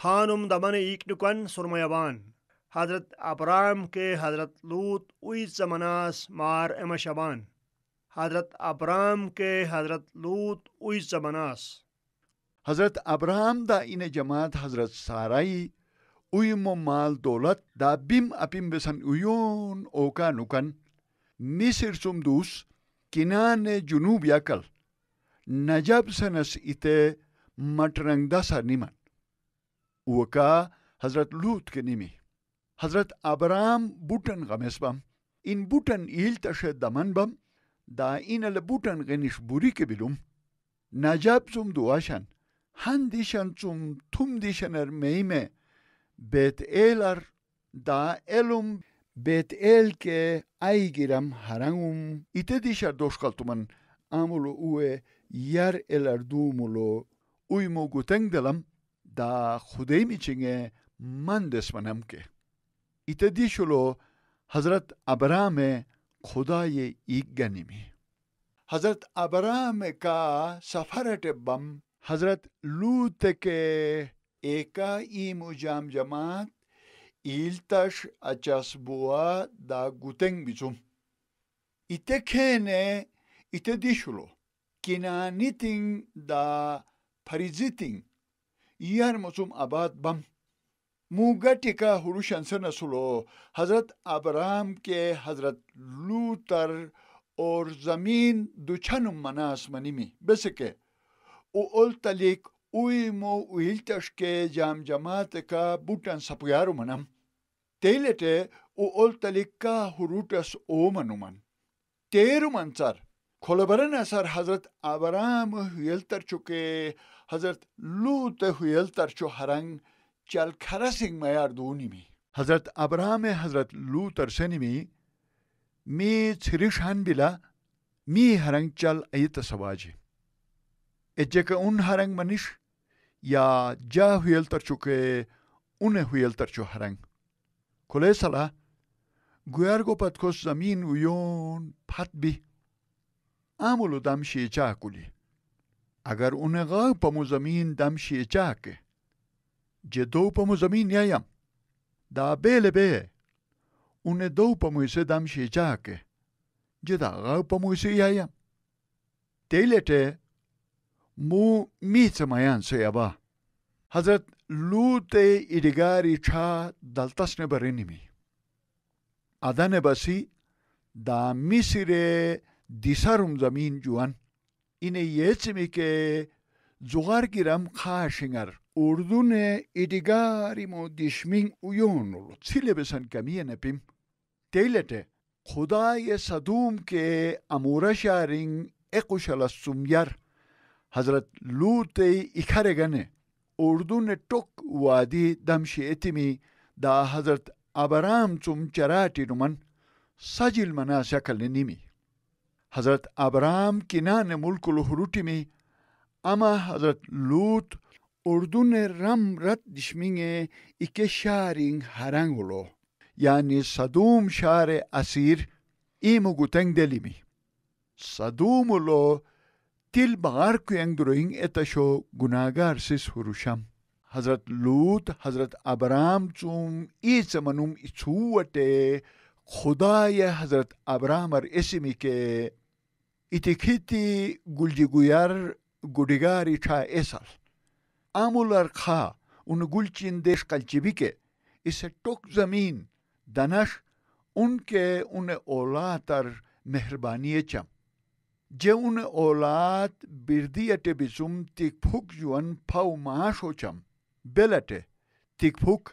تھانم دمن سرمیابان حضرت ابرام کے حضرت لوت اوئی چمناس مار ام شبان حضرت ابرام کے حضرت لوت اوئی چ حضرت ابرام دا این جماعت حضرت سارائی ائم مال دولت دا بم بسن اویون اوکا نکن نسر سم کنان جنوب یکل جنوبی عقل نجب سنس مٹرنگ سر نمن اوکا حضرت لوت که نیمی حضرت ابرام بوتن غمیس بم این بوتن ایل تشه دمن بم دا این بوتن غنیش بوری که بلوم نجاب زم دواشن هن دیشن زم توم دیشن ار میمه بیت ایل دا ایلوم بیت ایل که ای گیرم هرنگوم، ایت دیشر ار دوش امولو آمولو اوه یار ایل ار دومولو اوی مو گوتنگ دلم دا خدای می من دست منم که ایت دی شلو حضرت عبرام خدای ایک گنیمی حضرت ابرام کا سفرت بم حضرت لوت که ایکا ای مجام جماعت ایلتش اچاس بوا دا گوتنگ بیچوم ایت که نه ایت دی شلو کنانی دا پریزی yarmusum abad bam मुगटिका हुरुशंसन सुलो हजरत अबराम के हजरत लूतर और ज़मीन दुछन मनास मनी में बिसके उल तलिक उइमो उहिल्तश के जाम जमात का बुटन सपयारु मनम तेलेटे उल तलिक का हुरुटस ओमनुमन तेरुमन सर खोलबरन असर हजरत अबराम हिल्तर चुके حضرت لوت ہوئل تر چو ہرنگ چل میار دونی می حضرت ابراہم حضرت لو سنی می می چھریشان بلا می ہرنگ چل ایت سواجی که اون ہرنگ منش یا جا ہوئل تر چکے ان ہوئیل تر چو ہرنگ کھلے سلا گویار گو پت زمین ویون پت بی آمولو دم شیچا اگر ان پمو زمین دام شی چاہ کے جمو زمین یا ان پم سے دام شیے چاہ کے جی داغ پم سے مو میچ مائن سے لوگاری چھا دل تس نے بری نی ادا نے بسی دا میسی ریسارم زمین جوان اینه یچمی که زغر گیرم قاشنگر اردون ایدگاریم و دشمین اویون رو چیل بسن کمیه نپیم تیلت خدای صدوم که امورا شارین اقوشل سومیر حضرت لوت ایکارگنه اردون تک وادی دمشی اتمی دا حضرت ابرام چوم چراټی نومن سجل منا شکل نیمی حضرت ابرام کنان ملک الهروتی می اما حضرت لوت اردون رم رد دشمینگ ایکه شارین ولو، یعنی صدوم شار اسیر ایمو گوتنگ دلی می ولو تیل بغار کوینگ دروینگ اتشو گناگار سیس حضرت لوت حضرت ابرام چوم ای ایچو وطه خدای حضرت ابراهیم ار اسمی که ایتکیتی گلدگویر گلدگاری چا ایسال امول ار اون گلچین دیش بی که ایسا توک زمین دانش اون که اون اولاد ار مہربانی چم جه اون اولاد بردیت بزم تیک پھوک جوان پاو ماشو چم بلت تیک پوک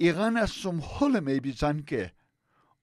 ایغان اسم خلمه بیزن که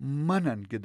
من انگه